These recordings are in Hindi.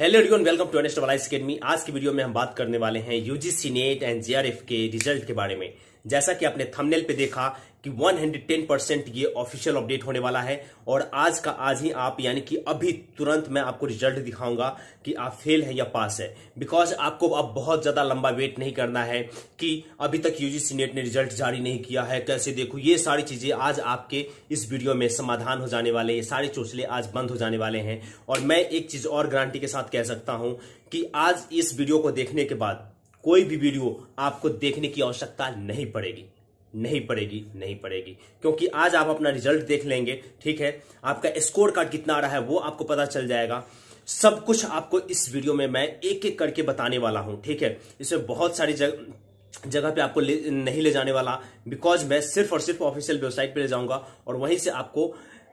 hello everyone welcome to honest वाला अकेडमी आज की वीडियो में हम बात करने वाले हैं यूजीसी नेट एंड जीआरएफ के रिजल्ट के बारे में जैसा कि आपने थंबनेल पे देखा कि 110 परसेंट ये ऑफिशियल अपडेट होने वाला है और आज का आज ही आप यानी कि अभी तुरंत मैं आपको रिजल्ट दिखाऊंगा कि आप फेल हैं या पास है बिकॉज आपको अब बहुत ज़्यादा लंबा वेट नहीं करना है कि अभी तक यूजीसी नेट ने रिजल्ट जारी नहीं किया है कैसे देखो ये सारी चीज़ें आज आपके इस वीडियो में समाधान हो जाने वाले ये सारे चौचले आज बंद हो जाने वाले हैं और मैं एक चीज़ और गारंटी के साथ कह सकता हूं कि आज इस वीडियो को देखने के बाद कोई भी वीडियो आपको देखने की आवश्यकता नहीं पड़ेगी नहीं पड़ेगी नहीं पड़ेगी क्योंकि आज आप अपना रिजल्ट देख लेंगे ठीक है आपका स्कोर कार्ड कितना आ रहा है वो आपको पता चल जाएगा सब कुछ आपको इस वीडियो में मैं एक एक करके बताने वाला हूं ठीक है इसमें बहुत सारी जगह जगह पे आपको ले, नहीं ले जाने वाला बिकॉज मैं सिर्फ और सिर्फ ऑफिशियल वेबसाइट पे ले जाऊंगा और वहीं से आपको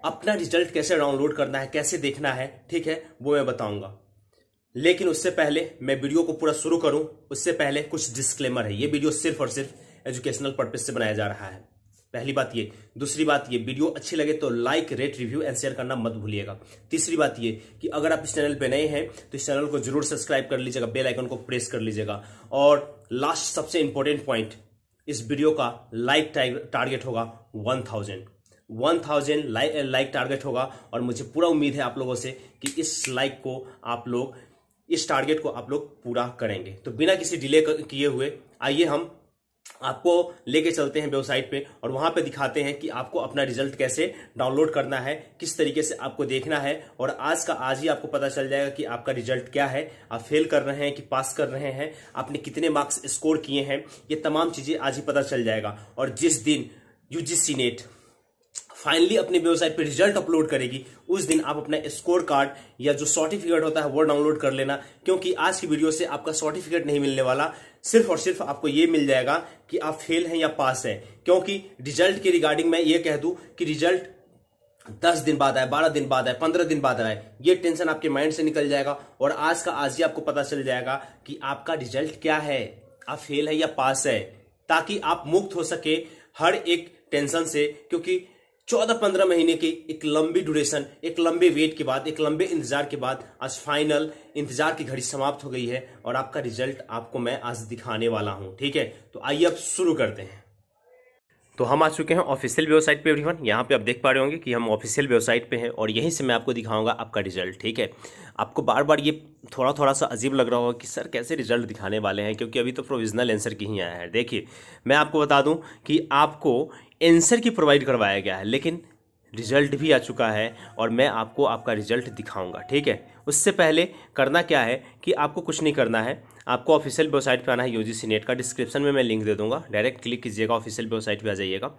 अपना रिजल्ट कैसे डाउनलोड करना है कैसे देखना है ठीक है वो मैं बताऊंगा लेकिन उससे पहले मैं वीडियो को पूरा शुरू करूं उससे पहले कुछ डिस्क्लेमर है ये वीडियो सिर्फ और सिर्फ एजुकेशनल पर्पज से बनाया जा रहा है पहली बात ये दूसरी बात ये वीडियो अच्छी लगे तो like rate review and share करना मत भूलिएगा तीसरी बात ये कि अगर आप इस चैनल पे नए हैं तो इस चैनल को जरूर सब्सक्राइब कर लीजिएगा बेल आइकन को प्रेस कर लीजिएगा और लास्ट सबसे इंपॉर्टेंट पॉइंट इस वीडियो का लाइक टारगेट होगा one thousand one thousand like target होगा और मुझे पूरा उम्मीद है आप लोगों से कि इस लाइक को आप लोग इस टारगेट को आप लोग पूरा करेंगे तो बिना किसी डिले किए हुए आइए हम आपको लेके चलते हैं वेबसाइट पे और वहां पे दिखाते हैं कि आपको अपना रिजल्ट कैसे डाउनलोड करना है किस तरीके से आपको देखना है और आज का आज ही आपको पता चल जाएगा कि आपका रिजल्ट क्या है आप फेल कर रहे हैं कि पास कर रहे हैं आपने कितने मार्क्स स्कोर किए हैं ये तमाम चीज़ें आज ही पता चल जाएगा और जिस दिन यू नेट फाइनली अपनी वेबसाइट पे रिजल्ट अपलोड करेगी उस दिन आप अपना स्कोर कार्ड या जो सर्टिफिकेट होता है वो डाउनलोड कर लेना क्योंकि आज की वीडियो से आपका सर्टिफिकेट नहीं मिलने वाला सिर्फ और सिर्फ आपको ये मिल जाएगा कि आप फेल हैं या पास हैं क्योंकि रिजल्ट के रिगार्डिंग मैं ये कह दूं कि रिजल्ट दस दिन बाद आए बारह दिन बाद आए पंद्रह दिन बाद आए ये टेंशन आपके माइंड से निकल जाएगा और आज का आज ही आपको पता चल जाएगा कि आपका रिजल्ट क्या है आप फेल है या पास है ताकि आप मुक्त हो सके हर एक टेंशन से क्योंकि चौदह पंद्रह महीने की एक लंबी ड्यूरेशन एक लंबे वेट के बाद एक लंबे इंतजार के बाद आज फाइनल इंतजार की घड़ी समाप्त हो गई है और आपका रिजल्ट आपको मैं आज दिखाने वाला हूं ठीक है तो आइए अब शुरू करते हैं तो हम आ चुके हैं ऑफिशियल वेबसाइट पे एवरीवन यहाँ पे आप देख पा रहे होंगे कि हम ऑफिशियल वेबसाइट पे हैं और यहीं से मैं आपको दिखाऊंगा आपका रिजल्ट ठीक है आपको बार बार ये थोड़ा थोड़ा सा अजीब लग रहा होगा कि सर कैसे रिजल्ट दिखाने वाले हैं क्योंकि अभी तो प्रोविजनल आंसर की ही आया है देखिए मैं आपको बता दूँ कि आपको एंसर की प्रोवाइड करवाया गया है लेकिन रिज़ल्ट भी आ चुका है और मैं आपको आपका रिज़ल्ट दिखाऊंगा ठीक है उससे पहले करना क्या है कि आपको कुछ नहीं करना है आपको ऑफिशियल वेबसाइट पे आना है यूजीसी नेट का डिस्क्रिप्शन में मैं लिंक दे दूंगा डायरेक्ट क्लिक कीजिएगा ऑफिशियल वेबसाइट पे आ जाइएगा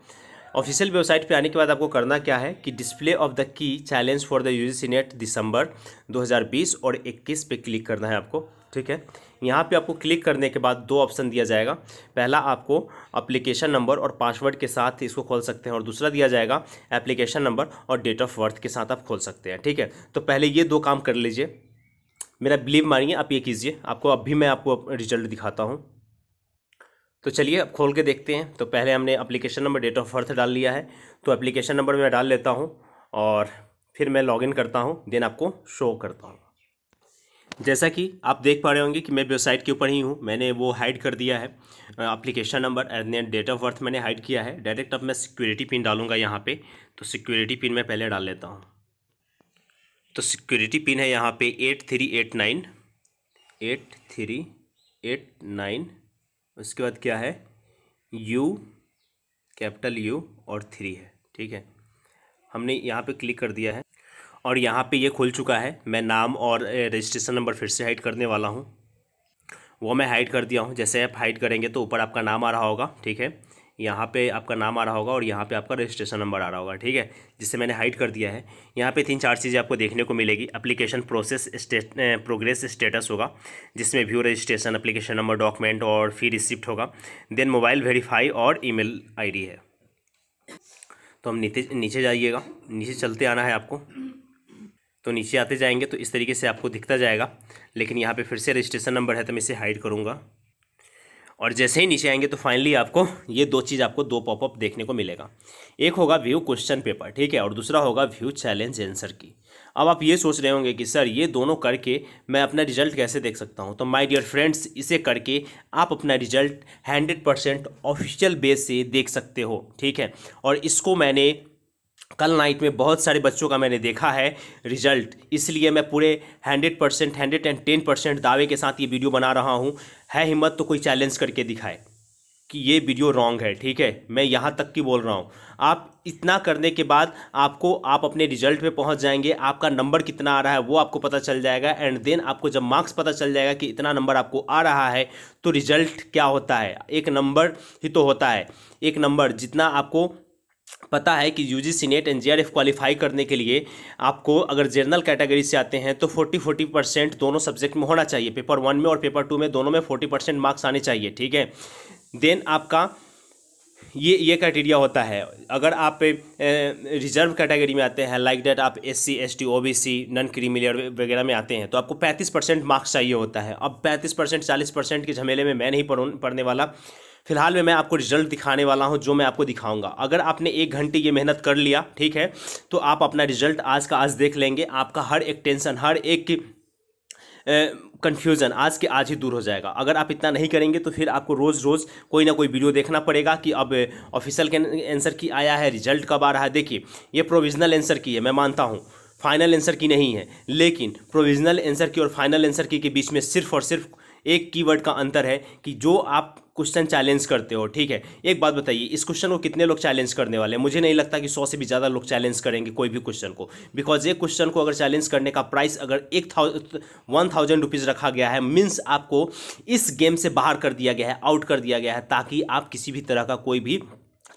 ऑफिशियल वेबसाइट पे आने के बाद आपको करना क्या है कि display of the key challenge for the UGC NET December 2020 और 21 पे क्लिक करना है आपको ठीक है यहाँ पे आपको क्लिक करने के बाद दो ऑप्शन दिया जाएगा पहला आपको एप्लीकेशन नंबर और पासवर्ड के साथ इसको खोल सकते हैं और दूसरा दिया जाएगा एप्लीकेशन नंबर और डेट ऑफ बर्थ के साथ आप खोल सकते हैं ठीक है तो पहले ये दो काम कर लीजिए मेरा बिलीव मानिए आप ये कीजिए आपको अब भी मैं आपको रिजल्ट दिखाता हूँ तो चलिए अब खोल के देखते हैं तो पहले हमने application number date of birth डाल लिया है तो एप्लीकेशन नंबर मैं डाल लेता हूँ और फिर मैं लॉगिन करता हूँ देन आपको शो करता हूँ जैसा कि आप देख पा रहे होंगे कि मैं वेबसाइट के ऊपर ही हूँ मैंने वो हाइड कर दिया है application number and date of birth मैंने हाइड किया है डायरेक्ट अब मैं सिक्योरिटी पिन डालूंगा यहाँ पे तो सिक्योरिटी पिन मैं पहले डाल लेता हूँ तो सिक्योरिटी पिन है यहाँ पे eight three eight nine eight three eight nine उसके बाद क्या है यू कैपिटल यू और थ्री है ठीक है हमने यहाँ पे क्लिक कर दिया है और यहाँ पे ये खुल चुका है मैं नाम और रजिस्ट्रेशन नंबर फिर से हाइड करने वाला हूँ वो मैं हाइड कर दिया हूँ जैसे आप हाइड करेंगे तो ऊपर आपका नाम आ रहा होगा ठीक है यहाँ पे आपका नाम आ रहा होगा और यहाँ पे आपका रजिस्ट्रेशन नंबर आ रहा होगा ठीक है जिसे मैंने हाइड कर दिया है यहाँ पे तीन चार चीज़ें आपको देखने को मिलेगी application process state progress status होगा जिसमें view registration application number document और फी रिसिप्ट होगा देन मोबाइल वेरीफाई और ईमेल मेल है तो हम नीचे नीचे जाइएगा नीचे चलते आना है आपको तो नीचे आते जाएंगे तो इस तरीके से आपको दिखता जाएगा लेकिन यहाँ पे फिर से रजिस्ट्रेशन नंबर है तो मैं इसे हाइड करूँगा और जैसे ही नीचे आएंगे तो फाइनली आपको ये दो चीज़ आपको दो पॉपअप देखने को मिलेगा एक होगा व्यू क्वेश्चन पेपर ठीक है और दूसरा होगा व्यू चैलेंज आंसर की अब आप ये सोच रहे होंगे कि सर ये दोनों करके मैं अपना रिजल्ट कैसे देख सकता हूँ तो माय डियर फ्रेंड्स इसे करके आप अपना result hundred percent official base से देख सकते हो ठीक है और इसको मैंने कल नाइट में बहुत सारे बच्चों का मैंने देखा है रिजल्ट इसलिए मैं पूरे hundred percent hundred and ten percent दावे के साथ ये वीडियो बना रहा हूँ है हिम्मत तो कोई चैलेंज करके दिखाए कि ये वीडियो रॉन्ग है ठीक है मैं यहाँ तक की बोल रहा हूँ आप इतना करने के बाद आपको आप अपने रिजल्ट पे पहुँच जाएंगे आपका नंबर कितना आ रहा है वो आपको पता चल जाएगा एंड देन आपको जब मार्क्स पता चल जाएगा कि इतना नंबर आपको आ रहा है तो रिजल्ट क्या होता है एक नंबर ही तो होता है एक नंबर जितना आपको पता है कि U G C NET N G R F qualify करने के लिए आपको अगर जनरल कैटेगरी से आते हैं तो फोर्टी फोर्टी परसेंट दोनों सब्जेक्ट में होना चाहिए पेपर वन में और पेपर टू में दोनों में फोर्टी परसेंट मार्क्स आने चाहिए ठीक है देन आपका ये ये क्राइटेरिया होता है अगर आप ए, रिजर्व कैटेगरी में आते हैं लाइक डेट आप S C S T O B C non creamy layer वगैरह में आते हैं तो आपको पैंतीस परसेंट मार्क्स चाहिए होता है अब पैंतीस परसेंट चालीस परसेंट के झमेले में मैं नहीं पढ़ने वाला फिलहाल में मैं आपको रिजल्ट दिखाने वाला हूँ जो मैं आपको दिखाऊंगा अगर आपने एक घंटे ये मेहनत कर लिया ठीक है तो आप अपना रिजल्ट आज का आज देख लेंगे आपका हर एक टेंशन हर एक कन्फ्यूज़न आज के आज ही दूर हो जाएगा अगर आप इतना नहीं करेंगे तो फिर आपको रोज़ रोज़ कोई ना कोई वीडियो देखना पड़ेगा कि अब ऑफिशियल आंसर की आया है रिजल्ट कब आ रहा है देखिए ये प्रोविजनल आंसर की है मैं मानता हूँ फाइनल आंसर की नहीं है लेकिन प्रोविजनल आंसर की और फाइनल आंसर की के बीच में सिर्फ और सिर्फ एक कीवर्ड का अंतर है कि जो आप क्वेश्चन चैलेंज करते हो ठीक है एक बात बताइए इस क्वेश्चन को कितने लोग चैलेंज करने वाले हैं मुझे नहीं लगता कि सौ से भी ज़्यादा लोग चैलेंज करेंगे कोई भी क्वेश्चन को बिकॉज एक क्वेश्चन को अगर चैलेंज करने का प्राइस अगर एक थाउजेंड वन थाउजेंड रुपीज़ रखा गया है मीन्स आपको इस गेम से बाहर कर दिया गया है आउट कर दिया गया है ताकि आप किसी भी तरह का कोई भी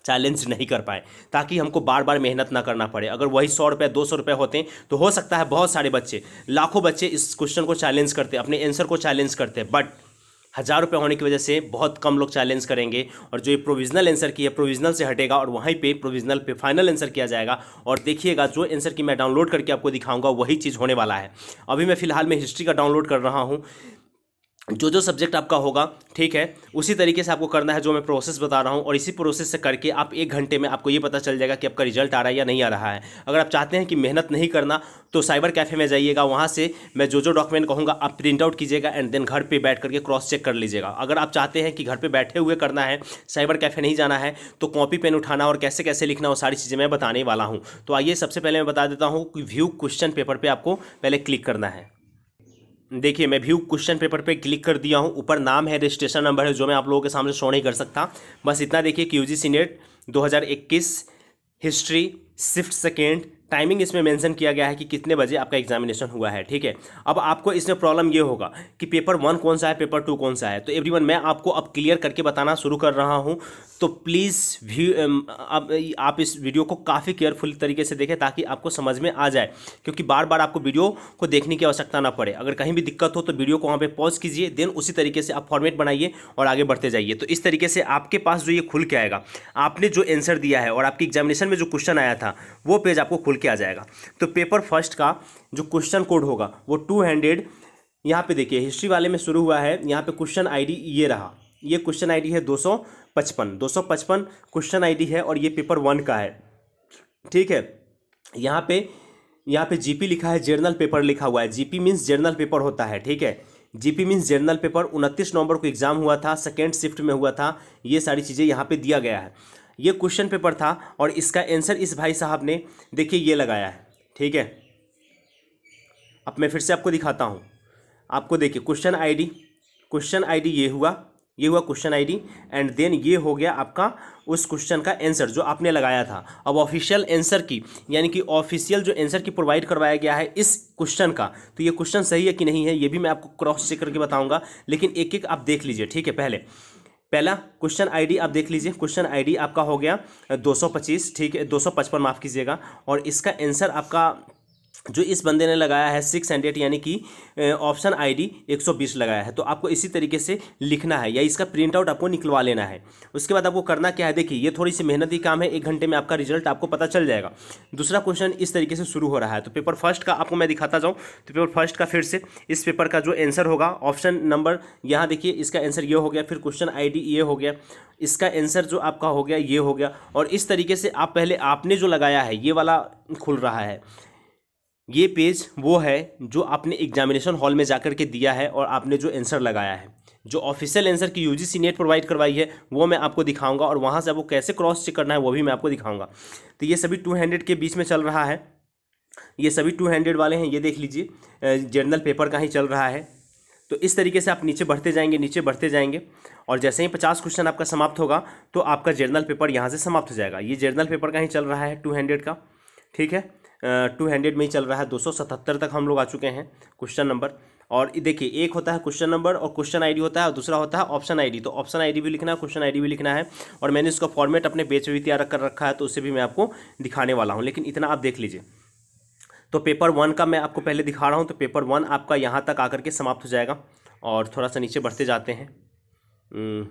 चैलेंज नहीं कर पाए ताकि हमको बार बार मेहनत ना करना पड़े अगर वही सौ रुपये दो सौ रुपये होते तो हो सकता है बहुत सारे बच्चे लाखों बच्चे इस क्वेश्चन को चैलेंज करते अपने आंसर को चैलेंज करते बट हज़ार रुपये होने की वजह से बहुत कम लोग चैलेंज करेंगे और जो ये प्रोविजनल आंसर की है प्रोविजनल से हटेगा और वहीं पे प्रोविजनल पे फाइनल आंसर किया जाएगा और देखिएगा जो आंसर की मैं डाउनलोड करके आपको दिखाऊंगा वही चीज़ होने वाला है अभी मैं फिलहाल में हिस्ट्री का डाउनलोड कर रहा हूँ जो जो सब्जेक्ट आपका होगा ठीक है उसी तरीके से आपको करना है जो मैं प्रोसेस बता रहा हूँ और इसी प्रोसेस से करके आप एक घंटे में आपको ये पता चल जाएगा कि आपका रिजल्ट आ रहा है या नहीं आ रहा है अगर आप चाहते हैं कि मेहनत नहीं करना तो साइबर कैफे में जाइएगा वहाँ से मैं जो जो डॉक्यूमेंट कहूँगा आप प्रिंट आउट कीजिएगा एंड देन घर पर बैठ करके क्रॉस चेक कर लीजिएगा अगर आप चाहते हैं कि घर पर बैठे हुए करना है साइबर कैफे नहीं जाना है तो कॉपी पेन उठाना और कैसे कैसे लिखना वो सारी चीज़ें मैं बताने वाला हूँ तो आइए सबसे पहले मैं बता देता हूँ कि व्यू क्वेश्चन पेपर पर आपको पहले क्लिक करना है देखिए मैं भी क्वेश्चन पेपर पे क्लिक कर दिया हूँ ऊपर नाम है रजिस्ट्रेशन नंबर है जो मैं आप लोगों के सामने शो नहीं कर सकता बस इतना देखिए कि यू जी सी नेट दो हिस्ट्री सिफ्ट सेकेंड टाइमिंग इसमें मेंशन किया गया है कि कितने बजे आपका एग्जामिनेशन हुआ है ठीक है अब आपको इसमें प्रॉब्लम ये होगा कि पेपर वन कौन सा है पेपर टू कौन सा है तो एवरीवन मैं आपको अब क्लियर करके बताना शुरू कर रहा हूँ तो प्लीज़ व्यू um, अब आप इस वीडियो को काफ़ी केयरफुल तरीके से देखें ताकि आपको समझ में आ जाए क्योंकि बार बार आपको वीडियो को देखने की आवश्यकता ना पड़े अगर कहीं भी दिक्कत हो तो वीडियो को वहाँ पर पॉज कीजिए देन उसी तरीके से आप फॉर्मेट बनाइए और आगे बढ़ते जाइए तो इस तरीके से आपके पास जो ये खुल के आएगा आपने जो एंसर दिया है और आपके एग्जामिनेशन में जो क्वेश्चन आया था वो पेज आपको खुल आ जाएगा तो पेपर फर्स्ट का जो क्वेश्चन कोड होगा वो टू हंड्रेड यहाँ पे देखिए हिस्ट्री वाले में शुरू हुआ है यहाँ पे क्वेश्चन आईडी ये रहा ये क्वेश्चन आईडी है दो सौ पचपन दो सौ पचपन क्वेश्चन आईडी है और ये पेपर वन का है ठीक है यहाँ पे यहाँ पे जीपी लिखा है जर्नल पेपर लिखा हुआ है जीपी मीन्स जर्नल पेपर होता है ठीक है जीपी मीन्स जर्नल पेपर उनतीस नवंबर को एग्जाम हुआ था सेकेंड शिफ्ट में हुआ था ये सारी चीज़ें यहाँ पे दिया गया है ये क्वेश्चन पेपर था और इसका आंसर इस भाई साहब ने देखिए ये लगाया है ठीक है अब मैं फिर से आपको दिखाता हूँ आपको देखिए क्वेश्चन आईडी क्वेश्चन आईडी ये हुआ ये हुआ क्वेश्चन आईडी एंड देन ये हो गया आपका उस क्वेश्चन का आंसर जो आपने लगाया था अब ऑफिशियल आंसर की यानी कि ऑफिशियल जो आंसर की प्रोवाइड करवाया गया है इस क्वेश्चन का तो ये क्वेश्चन सही है कि नहीं है ये भी मैं आपको क्रॉस चेक करके बताऊंगा लेकिन एक एक आप देख लीजिए ठीक है पहले पहला क्वेश्चन आईडी आप देख लीजिए क्वेश्चन आईडी आपका हो गया 225 ठीक है 255 माफ़ कीजिएगा और इसका आंसर आपका जो इस बंदे ने लगाया है सिक्स हंड्रेड यानी कि ऑप्शन आईडी बीस लगाया है तो आपको इसी तरीके से लिखना है या इसका प्रिंट आउट आपको निकलवा लेना है उसके बाद आपको करना क्या है देखिए ये थोड़ी सी मेहनती काम है एक घंटे में आपका रिजल्ट आपको पता चल जाएगा दूसरा क्वेश्चन इस तरीके से शुरू हो रहा है तो पेपर फर्स्ट का आपको मैं दिखाता जाऊँ तो पेपर फर्स्ट का फिर से इस पेपर का जो एंसर होगा ऑप्शन नंबर यहाँ देखिए इसका आंसर ये हो गया फिर क्वेश्चन आई ये हो गया इसका आंसर जो आपका हो गया ये हो गया और इस तरीके से आप पहले आपने जो लगाया है ये वाला खुल रहा है ये पेज वो है जो आपने एग्जामिनेशन हॉल में जाकर के दिया है और आपने जो आंसर लगाया है जो official answer key UGC NET provide करवाई है वो मैं आपको दिखाऊंगा और वहाँ से आपको कैसे क्रॉस चेक करना है वो भी मैं आपको दिखाऊंगा तो ये सभी टू हंड्रेड के बीच में चल रहा है ये सभी टू हंड्रेड वाले हैं ये देख लीजिए जर्नल पेपर का ही चल रहा है तो इस तरीके से आप नीचे बढ़ते जाएंगे नीचे बढ़ते जाएंगे और जैसे ही पचास क्वेश्चन आपका समाप्त होगा तो आपका जर्नल पेपर यहाँ से समाप्त हो जाएगा ये जर्नल पेपर का ही चल रहा है टू हंड्रेड का ठीक है टू हंड्रेड में ही चल रहा है दो सौ सतहत्तर तक हम लोग आ चुके हैं क्वेश्चन नंबर और देखिए एक होता है क्वेश्चन नंबर और क्वेश्चन आईडी होता है और दूसरा होता है ऑप्शन आईडी तो ऑप्शन आईडी भी लिखना है क्वेश्चन आईडी भी लिखना है और मैंने इसका फॉर्मेट अपने बेच भी तैयार कर रखा है तो उसे भी मैं आपको दिखाने वाला हूँ लेकिन इतना आप देख लीजिए तो पेपर वन का मैं आपको पहले दिखा रहा हूँ तो पेपर वन आपका यहाँ तक आकर के समाप्त हो जाएगा और थोड़ा सा नीचे बढ़ते जाते हैं हम्म,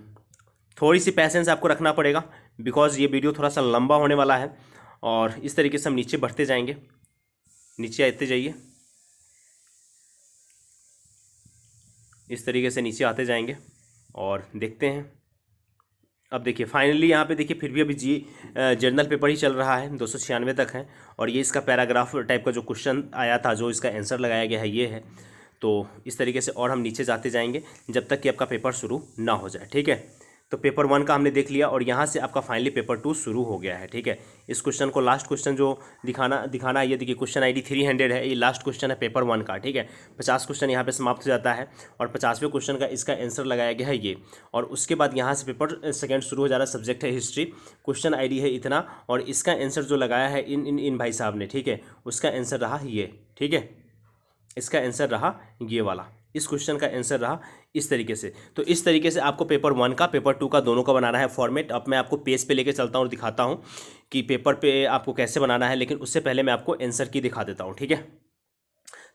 थोड़ी सी पैसेंस आपको रखना पड़ेगा बिकॉज ये वीडियो थोड़ा सा लंबा होने वाला है और इस तरीके से हम नीचे बढ़ते जाएंगे नीचे आते जाइए इस तरीके से नीचे आते जाएंगे और देखते हैं अब देखिए फाइनली यहाँ पे देखिए फिर भी अभी जी जर्नल पेपर ही चल रहा है दो तक है और ये इसका पैराग्राफ टाइप का जो क्वेश्चन आया था जो इसका आंसर लगाया गया है ये है तो इस तरीके से और हम नीचे जाते जाएंगे जब तक कि आपका पेपर शुरू ना हो जाए ठीक है तो पेपर वन का हमने देख लिया और यहाँ से आपका फाइनली पेपर टू शुरू हो गया है ठीक है इस क्वेश्चन को लास्ट क्वेश्चन जो दिखाना दिखाना ये देखिए क्वेश्चन आईडी थ्री हंड्रेड है ये लास्ट क्वेश्चन है पेपर वन का ठीक है पचास क्वेश्चन यहाँ पे समाप्त हो जाता है और पचासवें क्वेश्चन का इसका आंसर लगाया गया है ये और उसके बाद यहाँ से पेपर सेकेंड शुरू हो जा रहा है सब्जेक्ट है हिस्ट्री क्वेश्चन आई है इतना और इसका आंसर जो लगाया है इन इन इन भाई साहब ने ठीक है उसका आंसर रहा ये ठीक है इसका आंसर रहा ये वाला इस क्वेश्चन का आंसर रहा इस तरीके से तो इस तरीके से आपको पेपर वन का पेपर टू का दोनों का बनाना है फॉर्मेट अब मैं आपको पेज पे लेके चलता हूँ और दिखाता हूँ कि पेपर पे आपको कैसे बनाना है लेकिन उससे पहले मैं आपको आंसर की दिखा देता हूँ ठीक है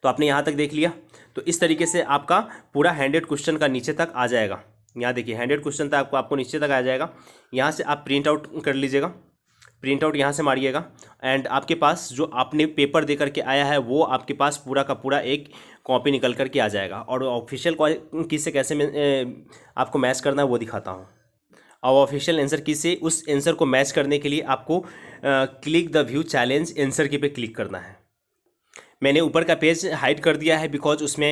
तो आपने यहाँ तक देख लिया तो इस तरीके से आपका पूरा हैंडेड क्वेश्चन का नीचे तक आ जाएगा यहाँ देखिए हैंडेड क्वेश्चन तक आपको आपको नीचे तक आ जाएगा यहाँ से आप प्रिंट आउट कर लीजिएगा प्रिंट आउट यहाँ से मारिएगा एंड आपके पास जो आपने पेपर दे करके आया है वो आपके पास पूरा का पूरा एक कॉपी निकल कर के आ जाएगा और ऑफिशियल किस से कैसे आपको मैच करना है वो दिखाता हूँ और ऑफिशियल आंसर की से उस आंसर को मैच करने के लिए आपको आ, click the view challenge answer key पे क्लिक करना है मैंने ऊपर का पेज हाइड कर दिया है बिकॉज उसमें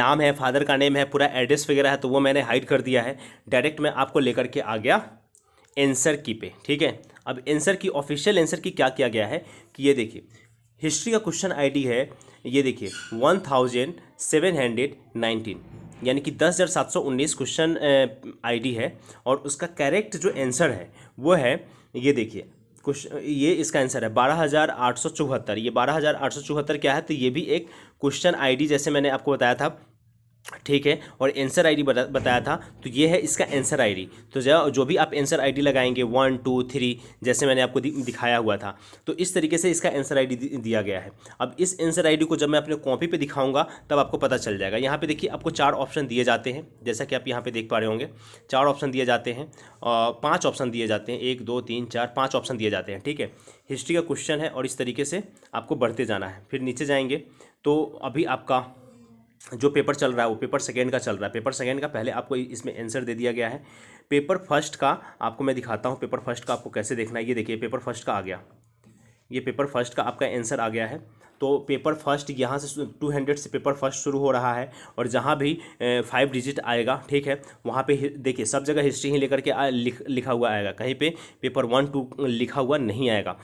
नाम है फादर का नेम है पूरा एड्रेस वगैरह है तो वो मैंने हाइड कर दिया है डायरेक्ट मैं आपको लेकर के आ गया एंसर की पे ठीक है अब एंसर की ऑफिशियल एंसर की क्या किया गया है कि ये देखिए हिस्ट्री का क्वेश्चन आईडी है ये देखिए one thousand seven hundred nineteen यानी कि दस हज़ार सात सौ उन्नीस क्वेश्चन आईडी है और उसका करेक्ट जो आंसर है वो है ये देखिए क्वेश्चन ये इसका आंसर है बारह हज़ार आठ सौ चौहत्तर ये बारह हज़ार आठ सौ चौहत्तर क्या है तो ये भी एक क्वेश्चन आईडी जैसे मैंने आपको बताया था ठीक है और आंसर आईडी बता, बताया था तो ये है इसका आंसर आईडी तो जो जो भी आप आंसर आईडी लगाएंगे वन टू थ्री जैसे मैंने आपको दिखाया हुआ था तो इस तरीके से इसका आंसर आईडी दिया गया है अब इस आंसर आईडी को जब मैं अपने कॉपी पे दिखाऊंगा तब आपको पता चल जाएगा यहाँ पे देखिए आपको चार ऑप्शन दिए जाते हैं जैसा कि आप यहाँ पर देख पा रहे होंगे चार ऑप्शन दिए जाते हैं पाँच ऑप्शन दिए जाते हैं एक दो तीन चार पाँच ऑप्शन दिए जाते हैं ठीक है हिस्ट्री का क्वेश्चन है और इस तरीके से आपको बढ़ते जाना है फिर नीचे जाएंगे तो अभी आपका जो पेपर चल रहा है वो पेपर सेकेंड का चल रहा है पेपर सेकेंड का पहले आपको इसमें आंसर दे दिया गया है पेपर फर्स्ट का आपको मैं दिखाता हूँ पेपर फर्स्ट का आपको कैसे देखना है ये देखिए पेपर फर्स्ट का आ गया ये पेपर फर्स्ट का आपका आंसर आ गया है तो पेपर फर्स्ट यहाँ से टू हंड्रेड से पेपर फर्स्ट शुरू हो रहा है और जहाँ भी फाइव डिजिट आएगा ठीक है वहाँ पे देखिए सब जगह हिस्ट्री ही लेकर के आ, लिख, लिखा हुआ आएगा कहीं पे पेपर वन टू लिखा हुआ नहीं आएगा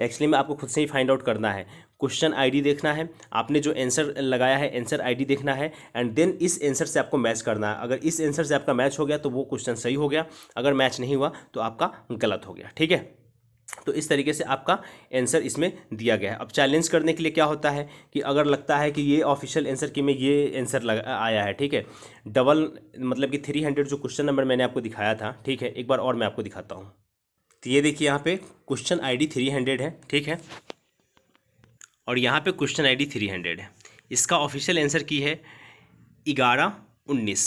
एक्चुअली में आपको खुद से ही फाइंड आउट करना है क्वेश्चन आईडी देखना है आपने जो आंसर लगाया है आंसर आईडी देखना है एंड देन इस आंसर से आपको मैच करना है अगर इस आंसर से आपका मैच हो गया तो वो क्वेश्चन सही हो गया अगर मैच नहीं हुआ तो आपका गलत हो गया ठीक है तो इस तरीके से आपका आंसर इसमें दिया गया है अब चैलेंज करने के लिए क्या होता है कि अगर लगता है कि ये ऑफिशियल आंसर कि में ये आंसर लगा आया है ठीक है डबल मतलब कि थ्री हंड्रेड जो क्वेश्चन नंबर मैंने आपको दिखाया था ठीक है एक बार और मैं आपको दिखाता हूँ तो ये देखिए यहाँ पे क्वेश्चन आईडी थ्री हंड्रेड है ठीक है और यहाँ पे क्वेश्चन आईडी थ्री हंड्रेड है इसका ऑफिशियल आंसर की है ग्यारह उन्नीस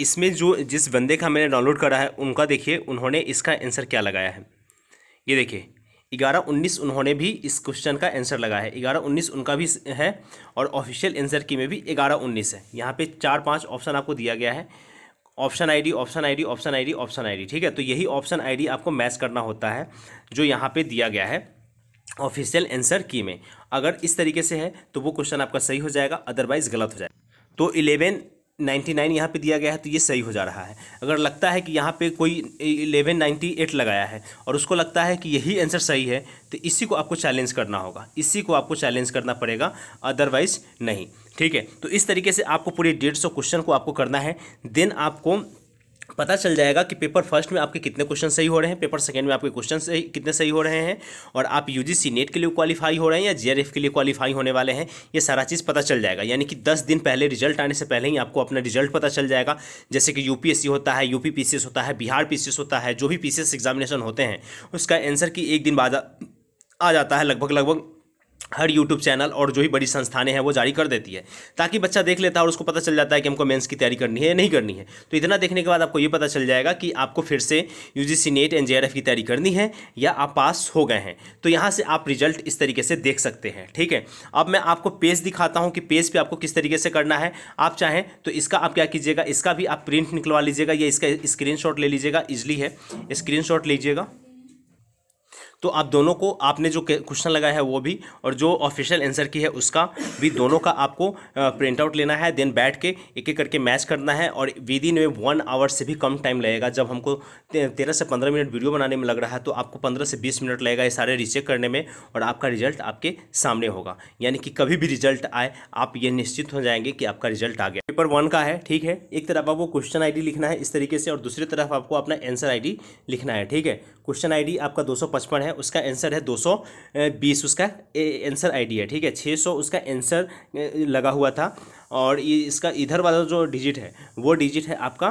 इसमें जो जिस बंदे का मैंने डाउनलोड करा है उनका देखिए उन्होंने इसका आंसर क्या लगाया है ये देखिए ग्यारह उन्नीस उन्होंने भी इस क्वेश्चन का आंसर लगाया है ग्यारह उन्नीस उनका भी है और ऑफिशियल आंसर की में भी ग्यारह उन्नीस है यहाँ पे चार पांच ऑप्शन आपको दिया गया है option ID option ID option ID option ID ठीक है तो यही ऑप्शन आईडी आपको मैच करना होता है जो यहाँ पे दिया गया है ऑफिशियल आंसर की में अगर इस तरीके से है तो वो क्वेश्चन आपका सही हो जाएगा अदरवाइज गलत हो जाएगा तो इलेवन नाइन्टी नाइन यहाँ पर दिया गया है तो ये सही हो जा रहा है अगर लगता है कि यहाँ पे कोई इलेवन नाइन्टी एट लगाया है और उसको लगता है कि यही आंसर सही है तो इसी को आपको चैलेंज करना होगा इसी को आपको चैलेंज करना पड़ेगा अदरवाइज नहीं ठीक है तो इस तरीके से आपको पूरे डेढ़ सौ क्वेश्चन को आपको करना है देन आपको पता चल जाएगा कि पेपर फर्स्ट में आपके कितने क्वेश्चन सही हो रहे हैं पेपर सेकंड में आपके क्वेश्चन सही कितने सही हो रहे हैं और आप यूजीसी नेट के लिए क्वालिफाई हो रहे हैं या जीआरएफ के लिए क्वालिफाई होने वाले हैं ये सारा चीज़ पता चल जाएगा यानी कि दस दिन पहले रिजल्ट आने से पहले ही आपको अपना रिजल्ट पता चल जाएगा जैसे कि यू होता है यू पी होता है बिहार पी होता है जो भी पी एग्जामिनेशन होते हैं उसका आंसर की एक दिन बाद आ जाता है लगभग लगभग हर यूट्यूब चैनल और जो ही बड़ी संस्थानें हैं वो जारी कर देती है ताकि बच्चा देख लेता है और उसको पता चल जाता है कि हमको मेंस की तैयारी करनी है या नहीं करनी है तो इतना देखने के बाद आपको ये पता चल जाएगा कि आपको फिर से यू जी नेट एन की तैयारी करनी है या आप पास हो गए हैं तो यहाँ से आप रिजल्ट इस तरीके से देख सकते हैं ठीक है अब मैं आपको पेज दिखाता हूँ कि पेज पर आपको किस तरीके से करना है आप चाहें तो इसका आप क्या कीजिएगा इसका भी आप प्रिंट निकलवा लीजिएगा या इसका स्क्रीन ले लीजिएगा ईजिली है स्क्रीन लीजिएगा तो आप दोनों को आपने जो क्वेश्चन लगाया है वो भी और जो ऑफिशियल आंसर की है उसका भी दोनों का आपको प्रिंट आउट लेना है देन बैठ के एक एक करके मैच करना है और विद इन वन आवर से भी कम टाइम लगेगा जब हमको तेरह से पंद्रह मिनट वीडियो बनाने में लग रहा है तो आपको पंद्रह से बीस मिनट लगेगा ये सारे रिचेक करने में और आपका रिजल्ट आपके सामने होगा यानी कि कभी भी रिजल्ट आए आप ये निश्चित हो जाएंगे कि आपका रिजल्ट आ गया पेपर वन का है ठीक है एक तरफ आपको क्वेश्चन आई लिखना है इस तरीके से और दूसरी तरफ आपको अपना आंसर आई लिखना है ठीक है क्वेश्चन आई आपका दो है उसका आंसर है दो सौ बीस उसका आंसर आईडी है ठीक है 600 सौ उसका आंसर लगा हुआ था और इसका इधर वाला जो डिजिट है वो डिजिट है आपका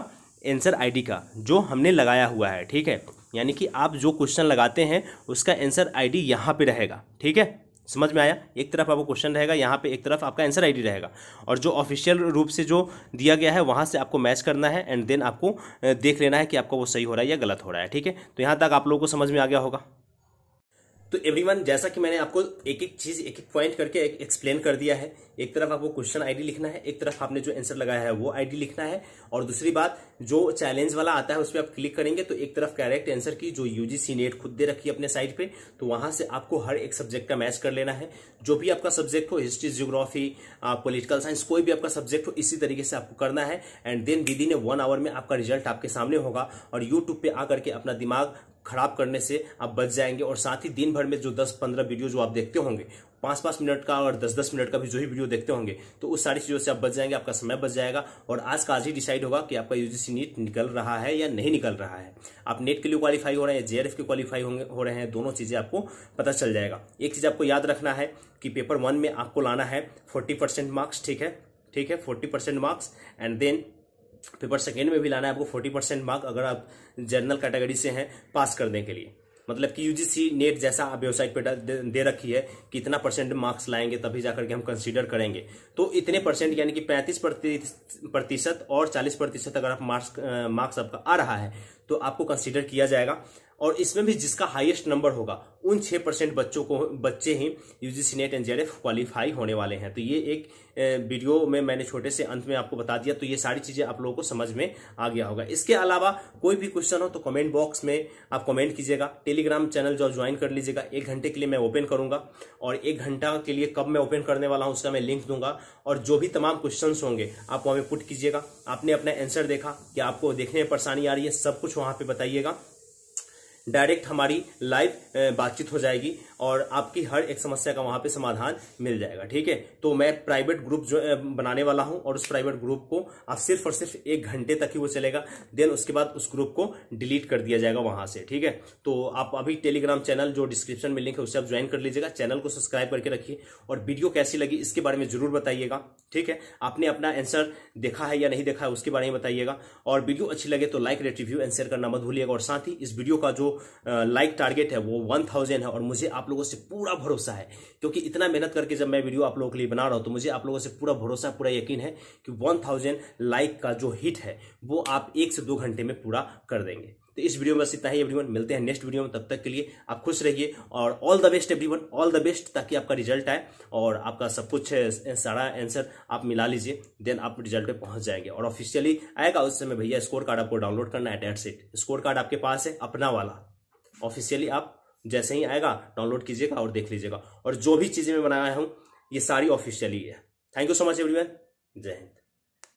आंसर आईडी का जो हमने लगाया हुआ है ठीक है यानी कि आप जो क्वेश्चन लगाते हैं उसका आंसर आईडी यहाँ पर रहेगा ठीक है समझ में आया एक तरफ आपको क्वेश्चन रहेगा यहाँ पे एक तरफ आपका आंसर आईडी रहेगा और जो ऑफिशियल रूप से जो दिया गया है वहाँ से आपको मैच करना है एंड देन आपको देख लेना है कि आपका वो सही हो रहा है या गलत हो रहा है ठीक है तो यहाँ तक आप लोगों को समझ में आ गया होगा तो एवरीवन जैसा कि मैंने आपको एक एक चीज एक एक पॉइंट करके एक एक्सप्लेन कर दिया है एक तरफ आपको क्वेश्चन आईडी लिखना है एक तरफ आपने जो आंसर लगाया है वो आईडी लिखना है और दूसरी बात जो चैलेंज वाला आता है उस पर आप क्लिक करेंगे तो एक तरफ करेक्ट आंसर की जो यूजीसी नेट e खुद दे रखी है अपने साइड पे तो वहां से आपको हर एक सब्जेक्ट का मैच कर लेना है जो भी आपका सब्जेक्ट हो हिस्ट्री जियोग्राफी पोलिटिकल साइंस कोई भी आपका सब्जेक्ट हो इसी तरीके से आपको करना है and then within a one hour में आपका रिजल्ट आपके सामने होगा और यूट्यूब पर आकर के अपना दिमाग खराब करने से आप बच जाएंगे और साथ ही दिन भर में जो 10-15 वीडियो जो आप देखते होंगे पाँच पाँच मिनट का और दस दस मिनट का भी जो ही वीडियो देखते होंगे तो उस सारी चीज़ों से आप बच जाएंगे आपका समय बच जाएगा और आज का आज ही डिसाइड होगा कि आपका यूजीसी नीट निकल रहा है या नहीं निकल रहा है आप नेट के लिए क्वालिफाई हो रहे हैं जेआरएफ के क्वालिफाई हो रहे हैं दोनों चीज़ें आपको पता चल जाएगा एक चीज़ आपको याद रखना है कि पेपर वन में आपको लाना है फोर्टी मार्क्स ठीक है ठीक है forty marks and then paper second में भी लाना है आपको फोर्टी परसेंट मार्क अगर आप जनरल कैटेगरी से हैं पास करने के लिए मतलब कि यूजीसी नेट जैसा आप वेबसाइट पे दे रखी है कि इतना परसेंट मार्क्स लाएंगे तभी जाकर के हम कंसीडर करेंगे तो इतने परसेंट यानी कि पैंतीस प्रतिशत और चालीस प्रतिशत अगर आप मार्क्स मार्क्स आपका आ रहा है तो आपको कंसिडर किया जाएगा और इसमें भी जिसका हाईएस्ट नंबर होगा उन छह परसेंट बच्चों को बच्चे ही UGC NET and JRF qualify होने वाले हैं तो ये एक वीडियो में मैंने छोटे से अंत में आपको बता दिया तो ये सारी चीज़ें आप लोगों को समझ में आ गया होगा इसके अलावा कोई भी क्वेश्चन हो तो कमेंट बॉक्स में आप कमेंट कीजिएगा टेलीग्राम चैनल जो ज्वाइन कर लीजिएगा एक घंटे के लिए मैं ओपन करूंगा और एक घंटा के लिए कब मैं ओपन करने वाला हूँ उसका मैं लिंक दूंगा और जो भी तमाम क्वेश्चन होंगे आप वहां पर पुट कीजिएगा आपने अपना एंसर देखा कि आपको देखने में परेशानी आ रही है सब कुछ कुछ वहां पे बताइएगा डायरेक्ट हमारी लाइव बातचीत हो जाएगी और आपकी हर एक समस्या का वहां पे समाधान मिल जाएगा ठीक है तो मैं प्राइवेट ग्रुप जो बनाने वाला हूं और उस प्राइवेट ग्रुप को आप सिर्फ और सिर्फ एक घंटे तक ही वो चलेगा देन उसके बाद उस ग्रुप को डिलीट कर दिया जाएगा वहां से ठीक है तो आप अभी टेलीग्राम चैनल जो डिस्क्रिप्शन में लिंक है उससे आप ज्वाइन कर लीजिएगा चैनल को सब्सक्राइब करके रखिए और वीडियो कैसी लगी इसके बारे में जरूर बताइएगा ठीक है आपने अपना आंसर देखा है या नहीं देखा है उसके बारे में बताइएगा और वीडियो अच्छी लगे तो like rate review and share करना मत भूलिएगा और साथ ही इस वीडियो का जो लाइक टारगेट है वो वन है और मुझे आप लोगों से पूरा भरोसा है क्योंकि इतना मेहनत करके जब मैं वीडियो आप लोगों के लिए बना रहा हूं तो मुझे आप लोगों से पूरा भरोसा पूरा यकीन है कि वन थाउजेंड लाइक का जो हिट है वो आप एक से दो घंटे में पूरा कर देंगे तो इस वीडियो में बस इतना ही एवरीवन मिलते हैं नेक्स्ट वीडियो में तब तक के लिए आप खुश रहिए और all the best everyone all the best ताकि आपका रिजल्ट आए और आपका सब कुछ सारा आंसर आप मिला लीजिए देन आप रिजल्ट पे पहुंच जाएंगे और ऑफिशियली आएगा उस समय भैया स्कोर कार्ड आपको डाउनलोड करना है डेट सेट स्कोर कार्ड आपके पास है अपना वाला ऑफिशियली आप जैसे ही आएगा डाउनलोड कीजिएगा और देख लीजिएगा और जो भी चीज़ें मैं बनाया हूं ये सारी ऑफिशियली है thank you so much everyone जय हिंद